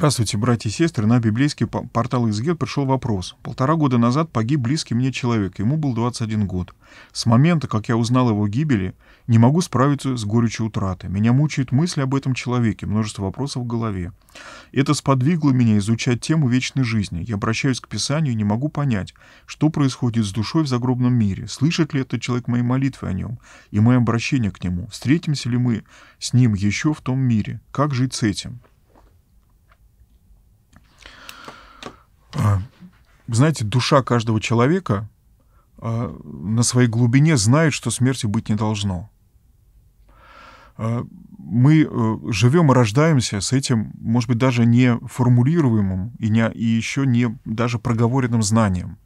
Здравствуйте, братья и сестры. На библейский портал «Изгет» пришел вопрос. Полтора года назад погиб близкий мне человек, ему был 21 год. С момента, как я узнал его гибели, не могу справиться с горечью утраты. Меня мучают мысли об этом человеке, множество вопросов в голове. Это сподвигло меня изучать тему вечной жизни. Я обращаюсь к Писанию и не могу понять, что происходит с душой в загробном мире, слышит ли этот человек мои молитвы о нем и мое обращение к нему, встретимся ли мы с ним еще в том мире, как жить с этим. знаете, душа каждого человека э, на своей глубине знает, что смерти быть не должно. Э, мы э, живем и рождаемся с этим, может быть, даже не формулируемым и, не, и еще не даже проговоренным знанием.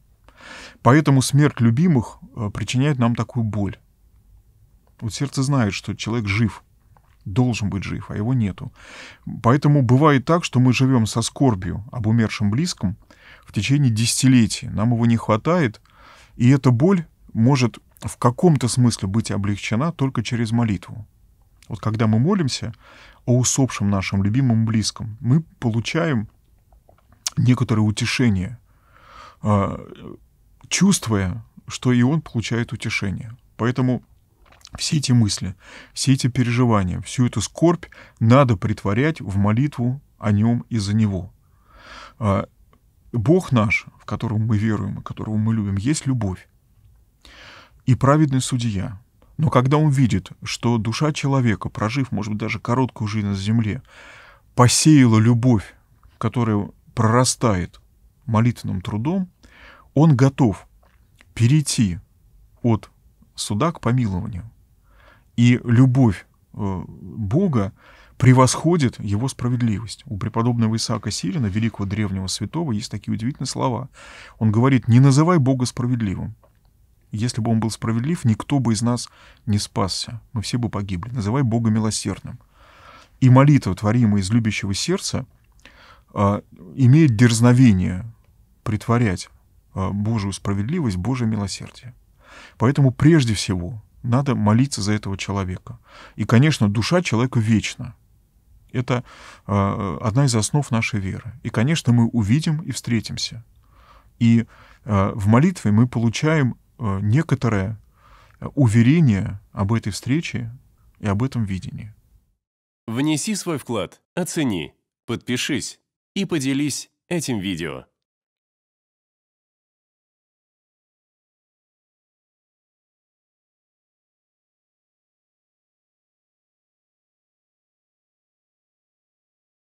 Поэтому смерть любимых э, причиняет нам такую боль. Вот сердце знает, что человек жив, должен быть жив, а его нету. Поэтому бывает так, что мы живем со скорбью об умершем близком, в течение десятилетий. Нам его не хватает, и эта боль может в каком-то смысле быть облегчена только через молитву. Вот когда мы молимся о усопшем нашем любимом близком, мы получаем некоторое утешение, а, чувствуя, что и он получает утешение. Поэтому все эти мысли, все эти переживания, всю эту скорбь надо притворять в молитву о нем и за него. А, Бог наш, в которого мы веруем и которого мы любим, есть любовь и праведный судья. Но когда он видит, что душа человека, прожив, может быть, даже короткую жизнь на земле, посеяла любовь, которая прорастает молитвенным трудом, он готов перейти от суда к помилованию. И любовь э, Бога превосходит его справедливость. У преподобного Исаака Сирина, великого древнего святого, есть такие удивительные слова. Он говорит, не называй Бога справедливым. Если бы он был справедлив, никто бы из нас не спасся. Мы все бы погибли. Называй Бога милосердным. И молитва, творимая из любящего сердца, а, имеет дерзновение притворять а, Божию справедливость, Божие милосердие. Поэтому прежде всего надо молиться за этого человека. И, конечно, душа человека вечна. Это э, одна из основ нашей веры. И, конечно, мы увидим и встретимся. И э, в молитве мы получаем э, некоторое уверение об этой встрече и об этом видении. Внеси свой вклад, оцени, подпишись и поделись этим видео.